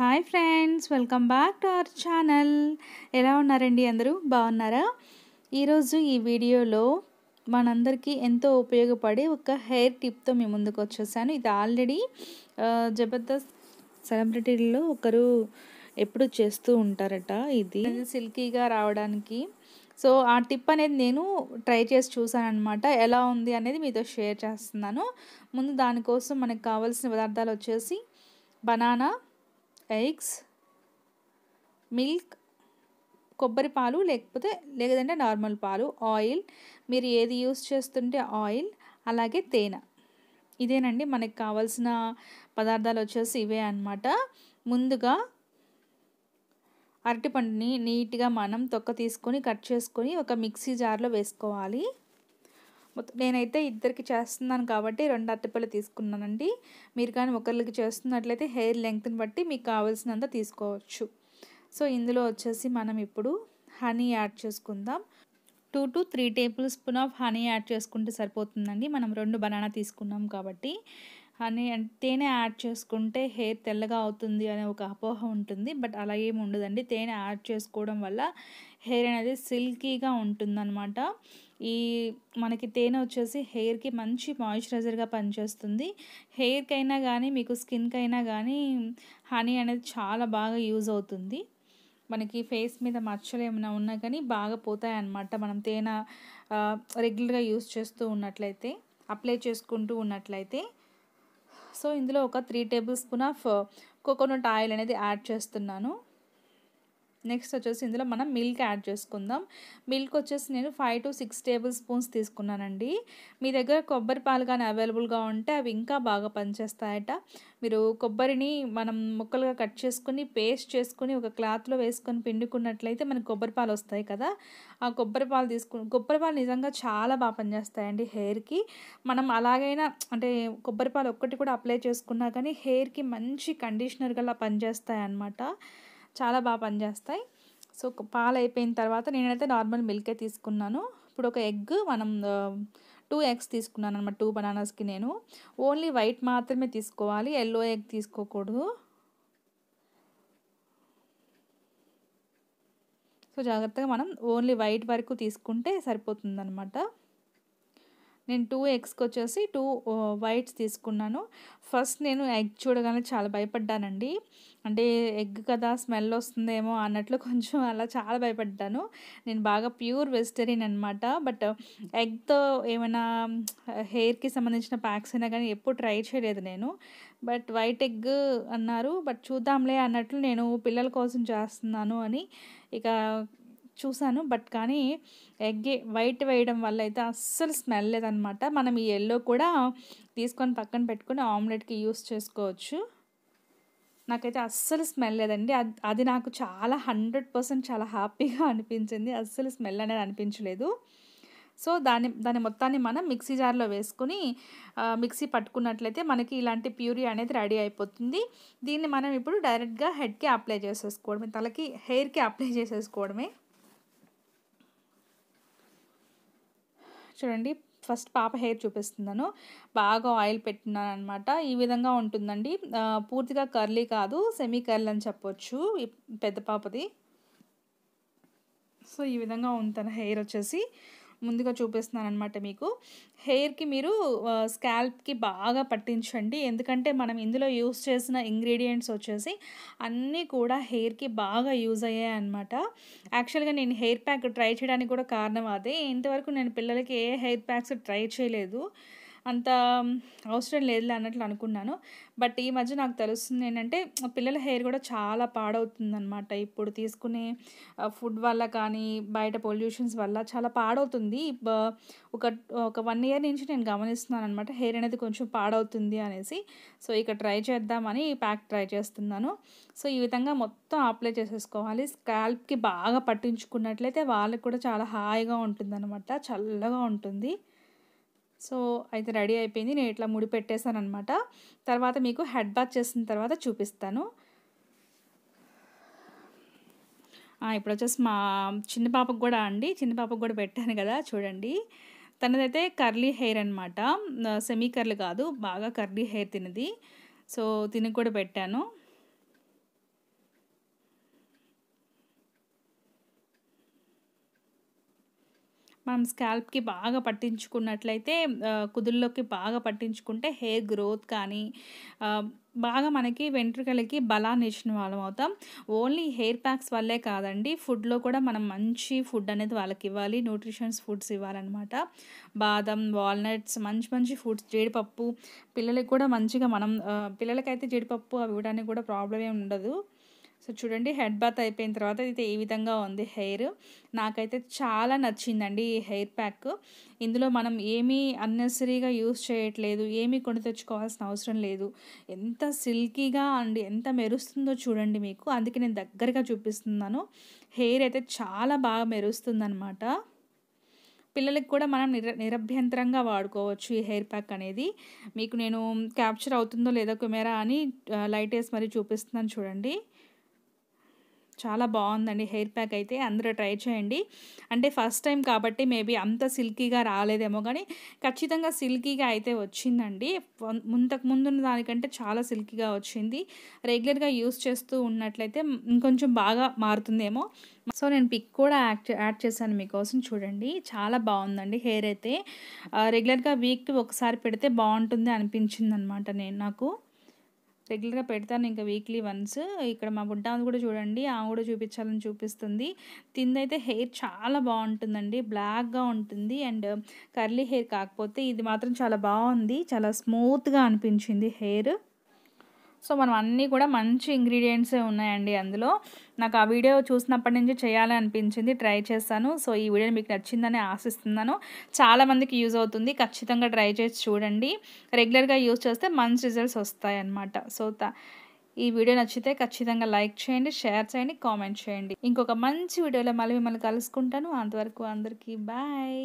hi friends welcome back to our channel ఎలా ఉన్నారండి అందరూ బాగున్నారా ఈరోజు ఈ వీడియోలో మనందరికీ ఎంతో ఉపయోగపడే ఒక హెయిర్ టిప్తో మీ ముందుకు వచ్చేసాను ఇది ఆల్రెడీ జబర్దస్త్ సెలబ్రిటీల్లో ఒకరు ఎప్పుడు చేస్తూ ఉంటారట ఇది సిల్కీగా రావడానికి సో ఆ టిప్ అనేది నేను ట్రై చేసి చూసానమాట ఎలా ఉంది అనేది మీతో షేర్ చేస్తున్నాను ముందు దానికోసం మనకు కావాల్సిన పదార్థాలు వచ్చేసి బనానా ఎగ్స్ మిల్క్ కొబ్బరి పాలు లేకపోతే లేదంటే నార్మల్ పాలు ఆయిల్ మీరు ఏది యూస్ చేస్తుంటే ఆయిల్ అలాగే తేనె ఇదేనండి మనకు కావాల్సిన పదార్థాలు వచ్చేసి ఇవే అనమాట ముందుగా అరటిపండుని నీట్గా మనం తొక్క తీసుకొని కట్ చేసుకొని ఒక మిక్సీ జార్లో వేసుకోవాలి నేనైతే ఇద్దరికి చేస్తున్నాను కాబట్టి రెండు అరటిపళ్ళు తీసుకున్నానండి మీరు కానీ ఒకరికి చేస్తున్నట్లయితే హెయిర్ లెంగ్త్ని బట్టి మీకు కావాల్సినంత తీసుకోవచ్చు సో ఇందులో వచ్చేసి మనం ఇప్పుడు హనీ యాడ్ చేసుకుందాం two to three table spoon of honey add చేసుకుంటే సరిపోతుందండి మనం రెండు బనానా తీసుకున్నాం కాబట్టి హనీ అంటే తేనె యాడ్ చేసుకుంటే హెయిర్ తెల్లగా అవుతుంది అనే ఒక అపోహ ఉంటుంది బట్ అలా ఏమి ఉండదండి తేనె యాడ్ చేసుకోవడం వల్ల హెయిర్ అనేది సిల్కీగా ఉంటుందన్నమాట ఈ మనకి తేనె వచ్చేసి హెయిర్కి మంచి మాయిశ్చరైజర్గా పనిచేస్తుంది హెయిర్కి అయినా కానీ మీకు స్కిన్కి అయినా కానీ హనీ అనేది చాలా బాగా యూజ్ అవుతుంది మనకి ఫేస్ మీద మచ్చలు ఏమైనా ఉన్నా కానీ బాగా పోతాయి మనం తేనె రెగ్యులర్గా యూజ్ చేస్తూ ఉన్నట్లయితే అప్లై చేసుకుంటూ ఉన్నట్లయితే సో ఇందులో ఒక three table spoon of coconut oil అనేది యాడ్ చేస్తున్నాను నెక్స్ట్ వచ్చేసి ఇందులో మనం మిల్క్ యాడ్ చేసుకుందాం మిల్క్ వచ్చేసి నేను five to six table spoons తీసుకున్నానండి మీ దగ్గర కొబ్బరి పాలు కానీ అవైలబుల్గా ఉంటే అవి ఇంకా బాగా పనిచేస్తాయట మీరు కొబ్బరిని మనం ముక్కలుగా కట్ చేసుకుని పేస్ట్ చేసుకుని ఒక క్లాత్లో వేసుకొని పిండుకున్నట్లయితే మనకు కొబ్బరి పాలు వస్తాయి కదా ఆ కొబ్బరి పాలు తీసుకుని కొబ్బరి పాలు నిజంగా చాలా బాగా పనిచేస్తాయండి హెయిర్కి మనం అలాగైనా అంటే కొబ్బరి పాలు ఒక్కటి కూడా అప్లై చేసుకున్నా కానీ హెయిర్కి మంచి కండిషనర్గా పనిచేస్తాయి అన్నమాట చాలా బాగా పనిచేస్తాయి సో పాలు అయిపోయిన తర్వాత నేనైతే నార్మల్ మిల్కే తీసుకున్నాను ఇప్పుడు ఒక ఎగ్ మనం టూ ఎగ్స్ తీసుకున్నాను అనమాట టూ బనానాస్కి నేను ఓన్లీ వైట్ మాత్రమే తీసుకోవాలి ఎల్లో ఎగ్ తీసుకోకూడదు సో జాగ్రత్తగా మనం ఓన్లీ వైట్ వరకు తీసుకుంటే సరిపోతుందనమాట నేను టూ ఎగ్స్కి వచ్చేసి టూ వైట్స్ తీసుకున్నాను ఫస్ట్ నేను ఎగ్ చూడగానే చాలా భయపడ్డానండి అంటే ఎగ్ కదా స్మెల్ వస్తుందేమో అన్నట్లు కొంచెం అలా చాలా భయపడ్డాను నేను బాగా ప్యూర్ వెజిటేరియన్ అనమాట బట్ ఎగ్తో ఏమైనా హెయిర్కి సంబంధించిన ప్యాక్స్ అయినా కానీ ఎప్పుడు ట్రై చేయలేదు నేను బట్ వైట్ ఎగ్ అన్నారు బట్ చూద్దాంలే అన్నట్లు నేను పిల్లల కోసం చేస్తున్నాను అని ఇక చూశాను బట్ కానీ ఎగ్ వైట్ వేయడం వల్ల అయితే అస్సలు స్మెల్ లేదనమాట మనం ఈ ఎల్లో కూడా తీసుకొని పక్కన పెట్టుకుని ఆమ్లెట్కి యూస్ చేసుకోవచ్చు నాకైతే అస్సలు స్మెల్ లేదండి అది నాకు చాలా హండ్రెడ్ పర్సెంట్ చాలా హ్యాపీగా అనిపించింది అస్సలు స్మెల్ అనేది అనిపించలేదు సో దాని దాని మొత్తాన్ని మనం మిక్సీ జార్లో వేసుకుని మిక్సీ పట్టుకున్నట్లయితే మనకి ఇలాంటి ప్యూరీ అనేది రెడీ అయిపోతుంది దీన్ని మనం ఇప్పుడు డైరెక్ట్గా హెడ్కి అప్లై చేసేసుకోవడమే తలకి హెయిర్కి అప్లై చేసేసుకోవడమే చూడండి ఫస్ట్ పాప హెయిర్ చూపిస్తున్నాను బాగా ఆయిల్ పెట్టున్నాను అనమాట ఈ విధంగా ఉంటుందండి పూర్తిగా కర్లీ కాదు సెమీ కర్లీ అని చెప్పొచ్చు పెద్ద పాపది సో ఈ విధంగా ఉంది తన హెయిర్ వచ్చేసి ముందుగా చూపిస్తున్నాను అనమాట మీకు హెయిర్కి మీరు స్కాల్ప్కి బాగా పట్టించండి ఎందుకంటే మనం ఇందులో యూస్ చేసిన ఇంగ్రీడియంట్స్ వచ్చేసి అన్నీ కూడా హెయిర్కి బాగా యూజ్ అయ్యాయి అనమాట యాక్చువల్గా నేను హెయిర్ ప్యాక్ ట్రై చేయడానికి కూడా కారణం అదే ఇంతవరకు నేను పిల్లలకి ఏ హెయిర్ ప్యాక్స్ ట్రై చేయలేదు అంత అవసరం లేదులే అన్నట్లు అనుకున్నాను బట్ ఈ మధ్య నాకు తెలుస్తుంది ఏంటంటే పిల్లల హెయిర్ కూడా చాలా పాడవుతుందనమాట ఇప్పుడు తీసుకునే ఫుడ్ వల్ల కానీ బయట పొల్యూషన్స్ వల్ల చాలా పాడవుతుంది ఒక ఒక వన్ ఇయర్ నుంచి నేను గమనిస్తున్నాను అనమాట హెయిర్ అనేది కొంచెం పాడవుతుంది అనేసి సో ఇక ట్రై చేద్దామని ప్యాక్ ట్రై చేస్తున్నాను సో ఈ విధంగా మొత్తం అప్లై చేసేసుకోవాలి స్కాల్ప్కి బాగా పట్టించుకున్నట్లయితే వాళ్ళకి కూడా చాలా హాయిగా ఉంటుందన్నమాట చల్లగా ఉంటుంది సో అయితే రెడీ అయిపోయింది నేను ఇట్లా ముడి పెట్టేశాను అనమాట తర్వాత మీకు హెడ్ బాత్ చేసిన తర్వాత చూపిస్తాను ఇప్పుడు వచ్చేసి మా చిన్న పాపకు కూడా అండి చిన్న పాపకు కూడా పెట్టాను కదా చూడండి తనదైతే కర్లీ హెయిర్ అనమాట సెమీ కర్లీ కాదు బాగా కర్లీ హెయిర్ తినది సో తినకు కూడా పెట్టాను మనం స్కాల్ప్కి బాగా పట్టించుకున్నట్లయితే కుదుల్లోకి బాగా పట్టించుకుంటే హెయిర్ గ్రోత్ కానీ బాగా మనకి వెంట్రుకలకి బలాన్ని ఇచ్చిన వాళ్ళం అవుతాం ఓన్లీ హెయిర్ ప్యాక్స్ వల్లే కాదండి ఫుడ్లో కూడా మనం మంచి ఫుడ్ అనేది వాళ్ళకి ఇవ్వాలి న్యూట్రిషన్స్ ఫుడ్స్ ఇవ్వాలన్నమాట బాదం వాల్నట్స్ మంచి మంచి ఫుడ్స్ జీడిపప్పు పిల్లలకి కూడా మంచిగా మనం పిల్లలకైతే జీడిపప్పు అవి ఇవ్వడానికి కూడా ప్రాబ్లం ఏమి ఉండదు సో చూడండి హెడ్ బాత్ అయిపోయిన తర్వాత అయితే ఈ విధంగా ఉంది హెయిర్ నాకైతే చాలా నచ్చిందండి ఈ హెయిర్ ప్యాక్ ఇందులో మనం ఏమీ అన్నెసరీగా యూస్ చేయట్లేదు ఏమీ కొని తెచ్చుకోవాల్సిన అవసరం లేదు ఎంత సిల్కీగా అండ్ ఎంత మెరుస్తుందో చూడండి మీకు అందుకే నేను దగ్గరగా చూపిస్తున్నాను హెయిర్ అయితే చాలా బాగా మెరుస్తుందనమాట పిల్లలకి కూడా మనం నిర నిరభ్యంతరంగా వాడుకోవచ్చు ఈ హెయిర్ ప్యాక్ అనేది మీకు నేను క్యాప్చర్ అవుతుందో లేదో కెమెరా అని లైట్ వేసి మరీ చూపిస్తున్నాను చూడండి చాలా బాగుందండి హెయిర్ ప్యాక్ అయితే అందరూ ట్రై చేయండి అంటే ఫస్ట్ టైం కాబట్టి మేబీ అంత సిల్కీగా రాలేదేమో కానీ ఖచ్చితంగా సిల్కీగా అయితే వచ్చిందండి ముంతకు ముందున్న దానికంటే చాలా సిల్కీగా వచ్చింది రెగ్యులర్గా యూస్ చేస్తూ ఉన్నట్లయితే ఇంకొంచెం బాగా మారుతుందేమో సో నేను పిక్ కూడా యాక్ట్ యాడ్ చేశాను మీకోసం చూడండి చాలా బాగుందండి హెయిర్ అయితే రెగ్యులర్గా వీక్కి ఒకసారి పెడితే బాగుంటుంది అనిపించింది అనమాట నేను నాకు రెగ్యులర్గా పెడతాను ఇంకా వీక్లీ వన్స్ ఇక్కడ మా బుడ్డ కూడా చూడండి ఆమె కూడా చూపించాలని చూపిస్తుంది తిందైతే హెయిర్ చాలా బాగుంటుందండి బ్లాక్గా ఉంటుంది అండ్ కర్లీ హెయిర్ కాకపోతే ఇది మాత్రం చాలా బాగుంది చాలా స్మూత్గా అనిపించింది హెయిర్ సో మనం అన్నీ కూడా మంచి ఇంగ్రీడియంట్సే ఉన్నాయండి అందులో నాకు ఆ వీడియో చూసినప్పటి నుంచి చేయాలని అనిపించింది ట్రై చేస్తాను సో ఈ వీడియో మీకు నచ్చిందని ఆశిస్తున్నాను చాలామందికి యూజ్ అవుతుంది ఖచ్చితంగా ట్రై చేసి చూడండి రెగ్యులర్గా యూజ్ చేస్తే మంచి రిజల్ట్స్ వస్తాయి అన్నమాట సో ఈ వీడియో నచ్చితే ఖచ్చితంగా లైక్ చేయండి షేర్ చేయండి కామెంట్ చేయండి ఇంకొక మంచి వీడియోలో మళ్ళీ మిమ్మల్ని కలుసుకుంటాను అంతవరకు అందరికీ బాయ్